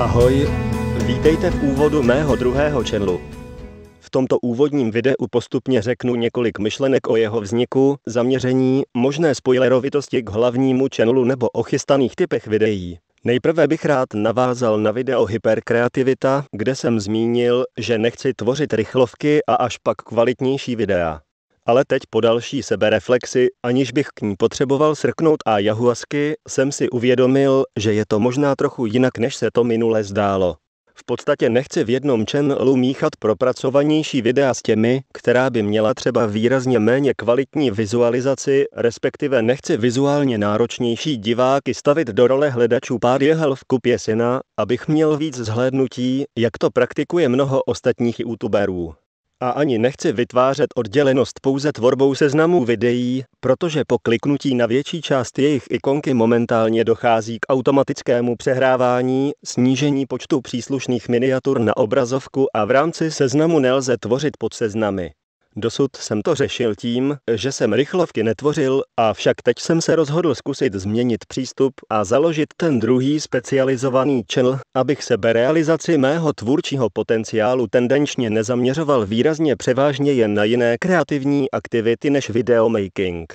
Ahoj, vítejte v úvodu mého druhého channelu. V tomto úvodním videu postupně řeknu několik myšlenek o jeho vzniku, zaměření, možné spoilerovitosti k hlavnímu channelu nebo o chystaných typech videí. Nejprve bych rád navázal na video Hyperkreativita, kde jsem zmínil, že nechci tvořit rychlovky a až pak kvalitnější videa ale teď po další sebereflexi, aniž bych k ní potřeboval srknout a jahuasky, jsem si uvědomil, že je to možná trochu jinak, než se to minule zdálo. V podstatě nechci v jednom čenlu míchat propracovanější videa s těmi, která by měla třeba výrazně méně kvalitní vizualizaci, respektive nechci vizuálně náročnější diváky stavit do role hledačů pár jehel v kupě syna, abych měl víc zhlédnutí, jak to praktikuje mnoho ostatních youtuberů a ani nechci vytvářet oddělenost pouze tvorbou seznamů videí, protože po kliknutí na větší část jejich ikonky momentálně dochází k automatickému přehrávání, snížení počtu příslušných miniatur na obrazovku a v rámci seznamu nelze tvořit podseznamy. Dosud jsem to řešil tím, že jsem rychlovky netvořil, a však teď jsem se rozhodl zkusit změnit přístup a založit ten druhý specializovaný channel, abych se realizaci mého tvůrčího potenciálu tendenčně nezaměřoval výrazně převážně jen na jiné kreativní aktivity než videomaking.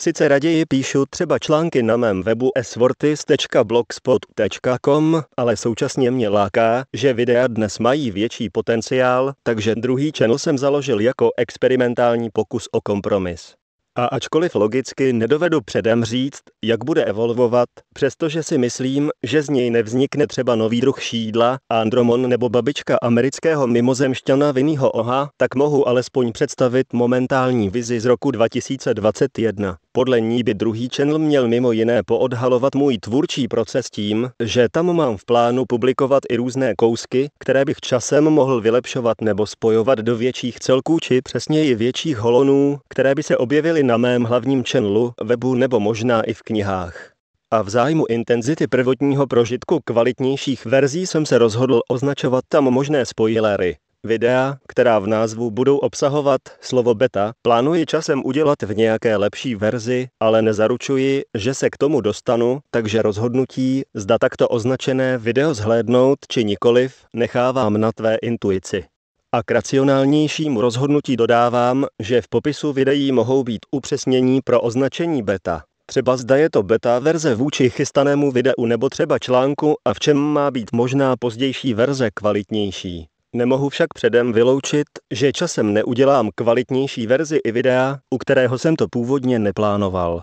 Sice raději píšu třeba články na mém webu svortis.blogspot.com, ale současně mě láká, že videa dnes mají větší potenciál, takže druhý channel jsem založil jako experimentální pokus o kompromis. A ačkoliv logicky nedovedu předem říct, jak bude evolvovat, přestože si myslím, že z něj nevznikne třeba nový druh šídla, andromon nebo babička amerického mimozemšťana Vinnyho Oha, tak mohu alespoň představit momentální vizi z roku 2021. Podle ní by druhý channel měl mimo jiné poodhalovat můj tvůrčí proces tím, že tam mám v plánu publikovat i různé kousky, které bych časem mohl vylepšovat nebo spojovat do větších celků či přesněji větších holonů, které by se objevily na mém hlavním channelu, webu nebo možná i v knihách. A v zájmu intenzity prvotního prožitku kvalitnějších verzí jsem se rozhodl označovat tam možné spoilery videa, která v názvu budou obsahovat slovo beta, plánuji časem udělat v nějaké lepší verzi, ale nezaručuji, že se k tomu dostanu, takže rozhodnutí, zda takto označené video zhlédnout či nikoliv, nechávám na tvé intuici. A k racionálnějšímu rozhodnutí dodávám, že v popisu videí mohou být upřesnění pro označení beta. Třeba zda je to beta verze vůči chystanému videu nebo třeba článku a v čem má být možná pozdější verze kvalitnější. Nemohu však předem vyloučit, že časem neudělám kvalitnější verzi i videa, u kterého jsem to původně neplánoval.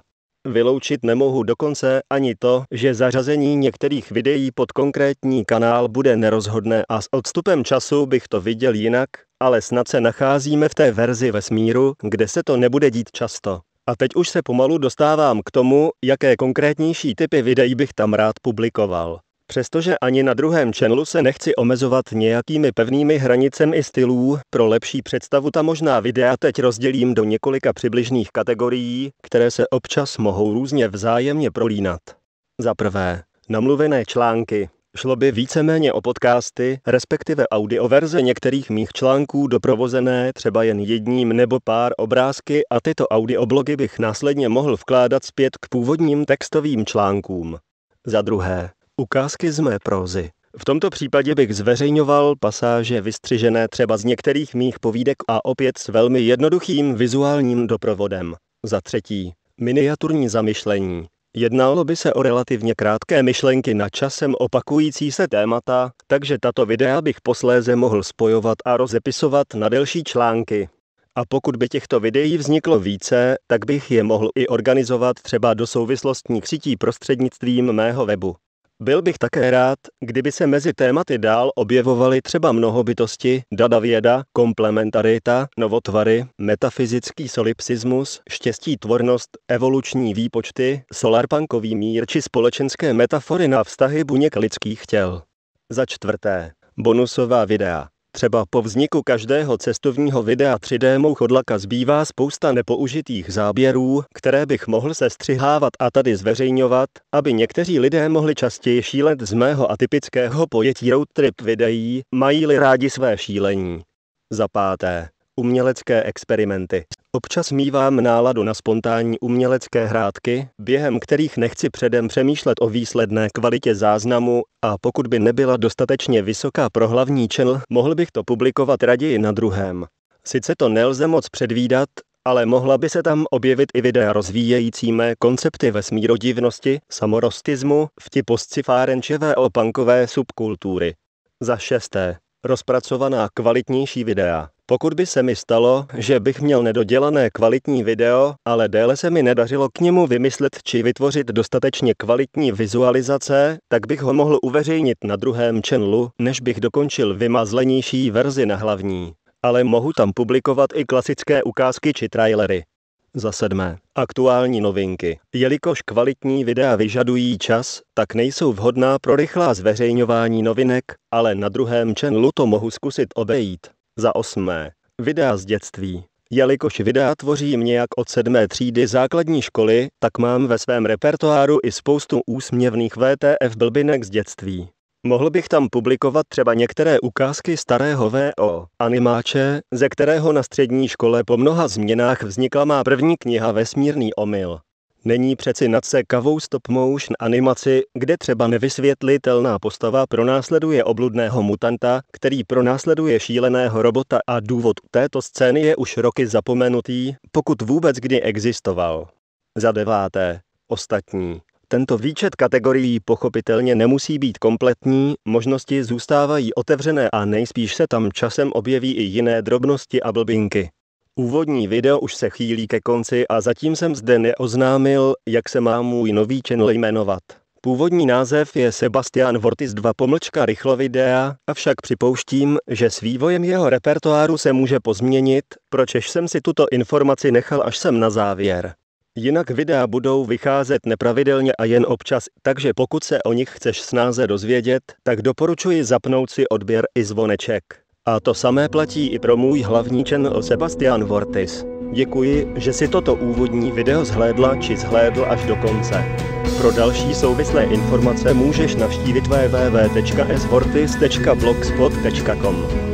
Vyloučit nemohu dokonce ani to, že zařazení některých videí pod konkrétní kanál bude nerozhodné a s odstupem času bych to viděl jinak, ale snad se nacházíme v té verzi vesmíru, kde se to nebude dít často. A teď už se pomalu dostávám k tomu, jaké konkrétnější typy videí bych tam rád publikoval. Přestože ani na druhém channelu se nechci omezovat nějakými pevnými hranicemi stylů, pro lepší představu ta možná videa teď rozdělím do několika přibližných kategorií, které se občas mohou různě vzájemně prolínat. Za prvé, namluvené články. Šlo by víceméně o podcasty, respektive audioverze některých mých článků doprovozené třeba jen jedním nebo pár obrázky a tyto audioblogy bych následně mohl vkládat zpět k původním textovým článkům. Za druhé, Ukázky z mé prózy. V tomto případě bych zveřejňoval pasáže vystřižené třeba z některých mých povídek a opět s velmi jednoduchým vizuálním doprovodem. Za třetí, miniaturní zamyšlení. Jednalo by se o relativně krátké myšlenky na časem opakující se témata, takže tato videa bych posléze mohl spojovat a rozepisovat na delší články. A pokud by těchto videí vzniklo více, tak bych je mohl i organizovat třeba do souvislostních sítí prostřednictvím mého webu. Byl bych také rád, kdyby se mezi tématy dál objevovaly třeba mnohobytosti, věda, komplementarita, novotvary, metafyzický solipsismus, tvornost, evoluční výpočty, solarpankový mír či společenské metafory na vztahy buněk lidských těl. Za čtvrté, bonusová videa. Třeba po vzniku každého cestovního videa 3D mou chodlaka zbývá spousta nepoužitých záběrů, které bych mohl sestřihávat a tady zveřejňovat, aby někteří lidé mohli častěji šílet z mého atypického pojetí road trip videí, mají-li rádi své šílení. Za páté. Umělecké experimenty. Občas mívám náladu na spontánní umělecké hrádky, během kterých nechci předem přemýšlet o výsledné kvalitě záznamu a pokud by nebyla dostatečně vysoká pro hlavní channel, mohl bych to publikovat raději na druhém. Sice to nelze moc předvídat, ale mohla by se tam objevit i videa rozvíjející mé koncepty vesmírodivnosti, samorostismu, vtipost cifárenčevé opankové subkultury. Za šesté rozpracovaná kvalitnější videa. Pokud by se mi stalo, že bych měl nedodělané kvalitní video, ale déle se mi nedařilo k němu vymyslet či vytvořit dostatečně kvalitní vizualizace, tak bych ho mohl uveřejnit na druhém channelu, než bych dokončil vymazlenější verzi na hlavní. Ale mohu tam publikovat i klasické ukázky či trailery. Za sedmé. Aktuální novinky. Jelikož kvalitní videa vyžadují čas, tak nejsou vhodná pro rychlá zveřejňování novinek, ale na druhém channelu to mohu zkusit obejít. Za osmé. Videa z dětství. Jelikož videa tvořím nějak od sedmé třídy základní školy, tak mám ve svém repertoáru i spoustu úsměvných VTF blbinek z dětství. Mohl bych tam publikovat třeba některé ukázky starého VO animáče, ze kterého na střední škole po mnoha změnách vznikla má první kniha Vesmírný omyl. Není přeci nad se kavou stop motion animaci, kde třeba nevysvětlitelná postava pronásleduje obludného mutanta, který pronásleduje šíleného robota a důvod této scény je už roky zapomenutý, pokud vůbec kdy existoval. Za deváté. Ostatní. Tento výčet kategorií pochopitelně nemusí být kompletní, možnosti zůstávají otevřené a nejspíš se tam časem objeví i jiné drobnosti a blbinky. Úvodní video už se chýlí ke konci a zatím jsem zde neoznámil, jak se má můj nový channel jmenovat. Původní název je Sebastian Vortis 2 pomlčka rychlovidea, avšak připouštím, že s vývojem jeho repertoáru se může pozměnit, pročež jsem si tuto informaci nechal až sem na závěr. Jinak videa budou vycházet nepravidelně a jen občas, takže pokud se o nich chceš snáze dozvědět, tak doporučuji zapnout si odběr i zvoneček. A to samé platí i pro můj hlavní channel Sebastian Vortis. Děkuji, že si toto úvodní video zhlédla či zhlédl až do konce. Pro další souvislé informace můžeš navštívit www.svortis.blogspot.com.